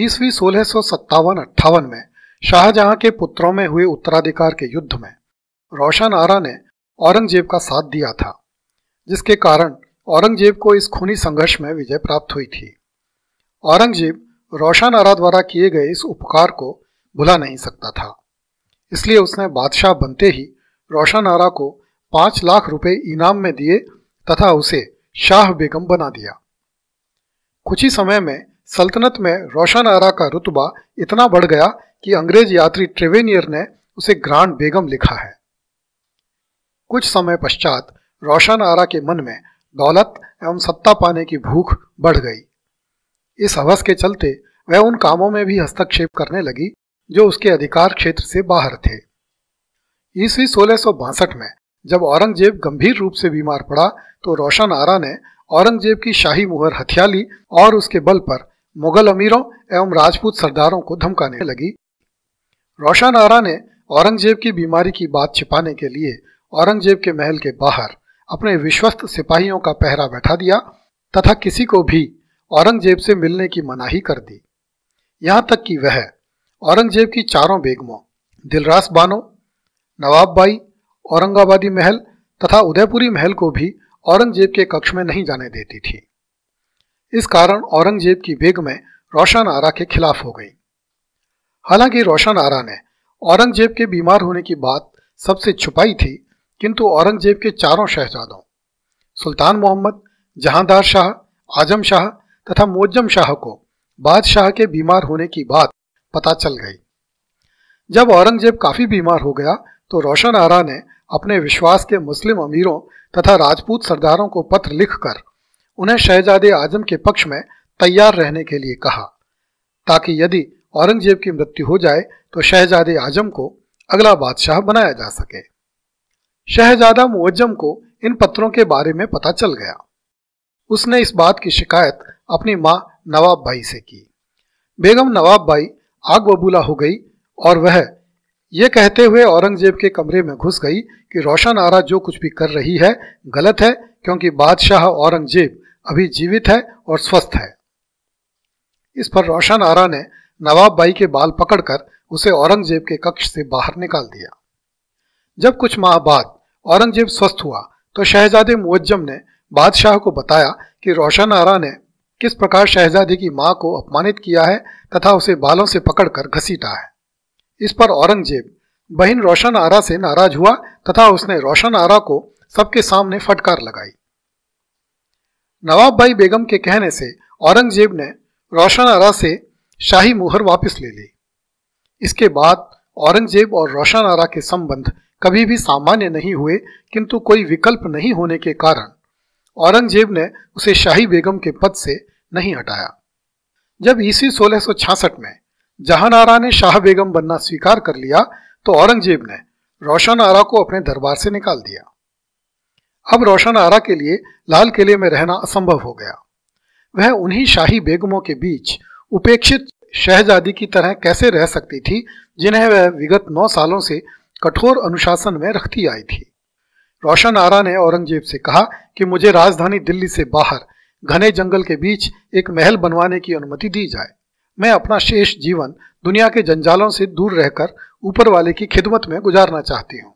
ईस्वी सोलह सौ सत्तावन अट्ठावन में शाहजहां के पुत्रों में हुए उत्तराधिकार के युद्ध में रोशन आरा ने औरंगजेब का साथ दिया था जिसके कारण औरंगजेब को इस खूनी संघर्ष में विजय प्राप्त हुई थी औरंगजेब रोशन आरा द्वारा किए गए इस उपकार को भुला नहीं सकता था इसलिए उसने बादशाह बनते ही रोशन आरा को पांच लाख रुपए इनाम में दिए तथा उसे शाह बेगम बना दिया कुछ ही समय में सल्तनत में रोशन आरा का रुतबा इतना बढ़ गया कि अंग्रेज यात्री ट्रेवेनियर ने उसे ग्रांड बेगम लिखा है कुछ समय पश्चात रोशन आरा के मन में दौलत एवं सत्ता पाने की भूख बढ़ गई इस हवस के चलते वह उन कामों में भी हस्तक्षेप करने लगी जो उसके अधिकार क्षेत्र से बाहर थे ईस्वी सोलह में जब औरंगजेब गंभीर रूप से बीमार पड़ा तो रोशन आरा ने औरंगजेब की शाही मुहर हथिया ली और उसके बल पर मुगल अमीरों एवं राजपूत सरदारों को धमकाने लगी रोशन आरा ने औरंगजेब की बीमारी की बात छिपाने के लिए औरंगजेब के महल के बाहर अपने विश्वस्त सिपाहियों का पहरा बैठा दिया तथा किसी को भी औरंगजेब से मिलने की मनाही कर दी यहाँ तक कि वह औरंगजेब की चारों बेगमों दिलरास बानो नवाब बाई औरंगाबादी महल तथा उदयपुरी महल को भी औरंगजेब के कक्ष में नहीं जाने देती थी इस कारण औरंगजेब की बेग में रोशन आरा के खिलाफ हो गई हालांकि रोशन आरा ने औरंगजेब के बीमार होने की बात सबसे छुपाई थी किंतु औरंगजेब के चारों शहजादों सुल्तान मोहम्मद जहांदार शाह आजम शाह तथा मोजम शाह को बादशाह के बीमार होने की बात पता चल गई जब औरंगजेब काफी बीमार हो गया तो रोशन आरा ने अपने विश्वास के मुस्लिम अमीरों तथा राजपूत सरदारों को पत्र लिखकर उन्हें शहजादे आजम के पक्ष में तैयार रहने के लिए कहा ताकि यदि औरंगजेब की मृत्यु हो जाए तो शहजादे आजम को अगला बादशाह बनाया जा सके शहजादा मुअज्जम को इन पत्रों के बारे में पता चल गया उसने इस बात की शिकायत अपनी माँ नवाब भाई से की बेगम नवाब भाई आग बबूला हो गई और वह यह कहते हुए औरंगजेब के कमरे में घुस गई कि रोशन आरा जो कुछ भी कर रही है गलत है क्योंकि बादशाह औरंगजेब अभी जीवित है और स्वस्थ है इस पर रोशन आरा ने नवाब बाई के बाल पकड़कर उसे औरंगजेब के कक्ष से बाहर निकाल दिया जब कुछ माह बाद औरंगजेब स्वस्थ हुआ तो शहजादे मुअज्जम ने बादशाह को बताया कि रोशन आरा ने किस प्रकार शहजादे की माँ को अपमानित किया है तथा उसे बालों से पकड़कर घसीटा है इस पर औरंगजेब बहन रोशन आरा से नाराज हुआ तथा उसने रोशन आरा को सबके सामने फटकार लगाई नवाब भाई बेगम के कहने से औरंगजेब ने रोशन आरा से शाही मुहर वापस ले ली इसके बाद औरंगजेब और रोशन आरा के संबंध कभी भी सामान्य नहीं हुए किंतु कोई विकल्प नहीं होने के कारण औरंगजेब ने उसे शाही बेगम के पद से नहीं हटाया जब ईस्वी 1666 में जहान आरा ने शाह बेगम बनना स्वीकार कर लिया तो औरंगजेब ने रोशन आरा को अपने दरबार से निकाल दिया अब रोशन आरा के लिए लाल किले में रहना असंभव हो गया वह उन्हीं शाही बेगमों के बीच उपेक्षित शहजादी की तरह कैसे रह सकती थी जिन्हें वह विगत नौ सालों से कठोर अनुशासन में रखती आई थी रोशन आरा ने औरंगजेब से कहा कि मुझे राजधानी दिल्ली से बाहर घने जंगल के बीच एक महल बनवाने की अनुमति दी जाए मैं अपना शेष जीवन दुनिया के जंजालों से दूर रहकर ऊपर वाले की खिदमत में गुजारना चाहती हूँ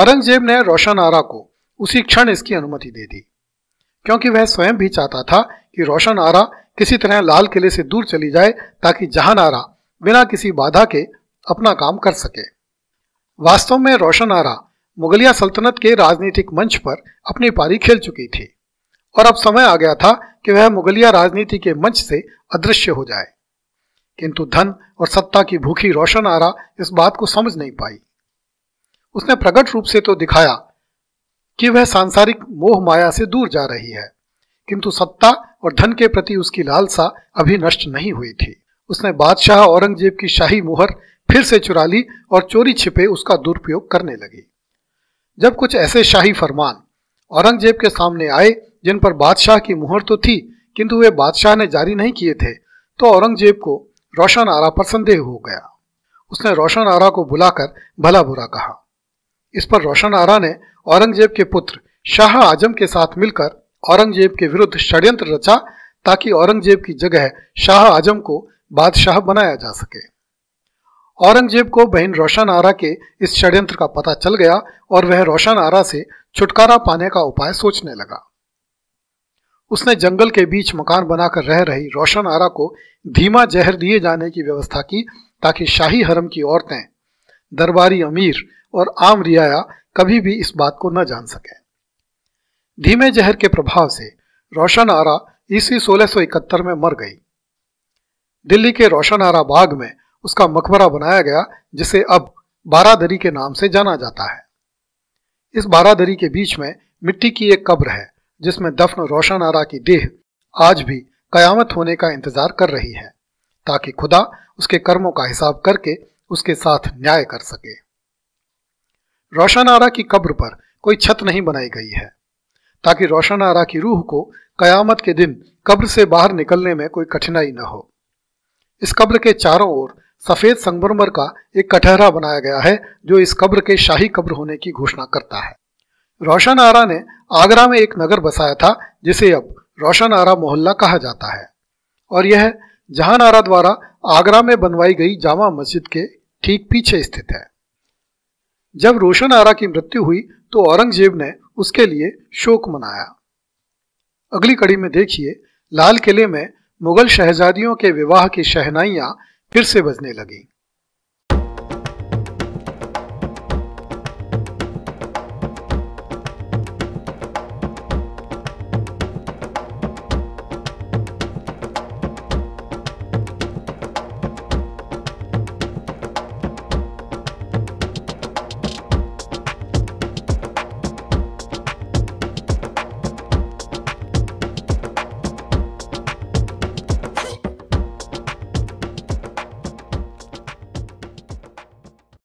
औरंगजेब ने रोशन आरा को उसी क्षण इसकी अनुमति दे दी क्योंकि वह स्वयं भी चाहता था कि रोशन आरा किसी तरह लाल किले से दूर चली जाए ताकि जहान आरा बिना किसी बाधा के अपना काम कर सके वास्तव में रोशन आरा मुगलिया सल्तनत के राजनीतिक मंच पर अपनी पारी खेल चुकी थी और अब समय आ गया था कि वह मुगलिया राजनीति के मंच से अदृश्य हो जाए किंतु धन और सत्ता की भूखी रोशन आरा इस बात को समझ नहीं पाई उसने प्रकट रूप से तो दिखाया कि वह सांसारिक मोह माया से दूर जा रही है किंतु सत्ता और धन के प्रति उसकी लालसा अभी नष्ट नहीं हुई थी उसने बादशाह औरंगजेब की शाही मुहर फिर से चुरा ली और चोरी छिपे उसका दुरुपयोग करने लगी जब कुछ ऐसे शाही फरमान औरंगजेब के सामने आए जिन पर बादशाह की मुहर तो थी किंतु वे बादशाह ने जारी नहीं किए थे तो औरंगजेब को रोशन आरा पर संदेह हो गया उसने रोशन आरा को बुलाकर भला बुरा कहा इस पर रोशन आरा ने औरंगजेब के पुत्र शाह आजम के साथ मिलकर औरंगजेब के विरुद्ध षड्यंत्र रचा ताकि औरंगजेब की जगह शाह आजम को बादशाह बनाया जा सके औरंगजेब को बहन रोशन आरा के इस षड्यंत्र का पता चल गया और वह रोशन आरा से छुटकारा पाने का उपाय सोचने लगा उसने जंगल के बीच मकान बनाकर रह रही रोशन आरा को धीमा जहर दिए जाने की व्यवस्था की ताकि शाही हरम की औरतें दरबारी अमीर और आम रियाया कभी भी इस बात को न जान सके धीमे जहर के प्रभाव से रोशन आरा ईस्वी सोलह में मर गई दिल्ली के रोशन आरा बाग में उसका मकबरा बनाया गया जिसे अब बारादरी के नाम से जाना जाता है इस बारादरी के बीच में मिट्टी की एक कब्र है जिसमें दफन रोशन आरा की देह आज भी कयामत होने का इंतजार कर रही है ताकि खुदा उसके कर्मों का हिसाब करके उसके साथ न्याय कर सके रोशन आरा की कब्र पर कोई छत नहीं बनाई गई है ताकि रोशन आरा की रूह को कयामत के दिन कब्र से बाहर निकलने में कोई कठिनाई न हो इस कब्र के चारों ओर सफ़ेद संगमरमर का एक कटहरा बनाया गया है जो इस कब्र के शाही कब्र होने की घोषणा करता है रोशन आरा ने आगरा में एक नगर बसाया था जिसे अब रोशन आरा मोहल्ला कहा जाता है और यह जहान आरा द्वारा आगरा में बनवाई गई जामा मस्जिद के ठीक पीछे स्थित है जब रोशन आरा की मृत्यु हुई तो औरंगजेब ने उसके लिए शोक मनाया अगली कड़ी में देखिए लाल किले में मुगल शहजादियों के विवाह की शहनाइयां फिर से बजने लगीं